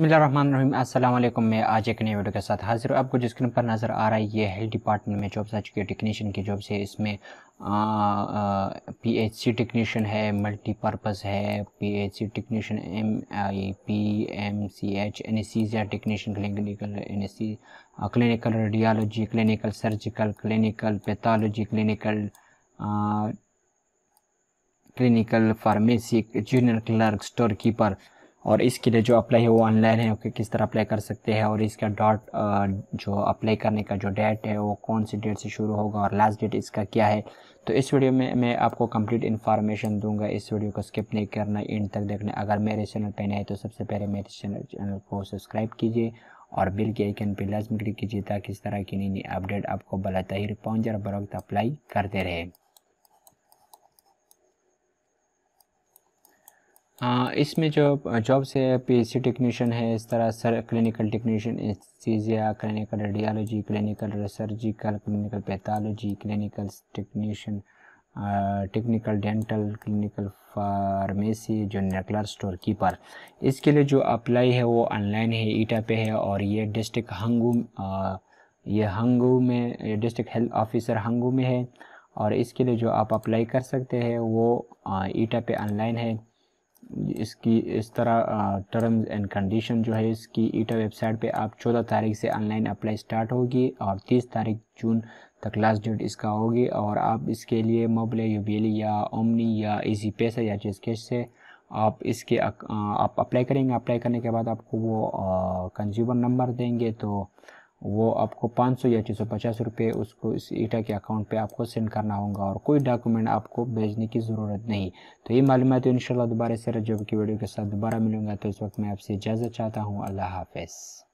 अल्लाम मैं आज एक नई वीडियो के साथ हाजिर हूँ आपको जिस स्क्रीन पर नज़र आ रहा है ये हेल्थ डिपार्टमेंट में जॉब्स आ चुकी है टेक्नीशियन की जॉब्स है इसमें पीएचसी टेक्नीशियन है मल्टीपर्पज़ है PHC technician M I P M C H anaesthesia technician clinical एनेसी clinical radiology clinical surgical clinical pathology clinical clinical pharmacy junior clerk store keeper और इसके लिए जो अप्लाई है वो ऑनलाइन है ओके किस तरह अप्लाई कर सकते हैं और इसका डॉट जो अप्लाई करने का जो डेट है वो कौन सी डेट से शुरू होगा और लास्ट डेट इसका क्या है तो इस वीडियो में मैं आपको कंप्लीट इन्फॉर्मेशन दूंगा इस वीडियो को स्किप नहीं करना एंड तक देखना अगर मेरे चैनल पर नहीं तो सबसे पहले मेरे चैनल चैनल को सब्सक्राइब कीजिए और बिल के आइकन पर लाजमी क्लिक कीजिए ताकि इस तरह की नई नई अपडेट आपको बला तहिर पहुँच और बर वक्त अप्लाई करते रहे हाँ, इसमें जो जॉब्स है पीएचसी टेक्नीशियन है इस तरह sir clinical technician anaesthesia clinical radiology clinical surgical clinical pathology clinical technician technical dental clinical pharmacy जो नेकलर स्टोर कीपर इसके लिए जो अप्लाई है वो ऑनलाइन है ईटा पे है और ये डिस्ट्रिक्ट हंगू ये हंगू में डिस्ट्रिक्ट हेल्थ ऑफिसर हंगू में है और इसके लिए जो आप अप्लाई कर सकते हैं वो ईटा पे ऑनलाइन है इसकी इस तरह टर्म्स एंड कंडीशन जो है इसकी ईटा वेबसाइट पे आप 14 तारीख से ऑनलाइन अप्लाई स्टार्ट होगी और 30 तारीख जून तक लास्ट डेट इसका होगी और आप इसके लिए मोबले यूबीली या ओमनी या इजी पैसा या चेज कैश से आप इसके आप अप्लाई करेंगे अप्लाई करने के बाद आपको वो कंज्यूमर नंबर देंगे तो वो आपको 500 या छः पचास रुपये उसको इस ईटा के अकाउंट पे आपको सेंड करना होगा और कोई डॉक्यूमेंट आपको भेजने की ज़रूरत नहीं तो ये मालूम तो इन दोबारा से रजब की वीडियो के साथ दोबारा मिलूंगा तो इस वक्त मैं आपसे इजाज़त चाहता हूँ अल्लाह हाफिज़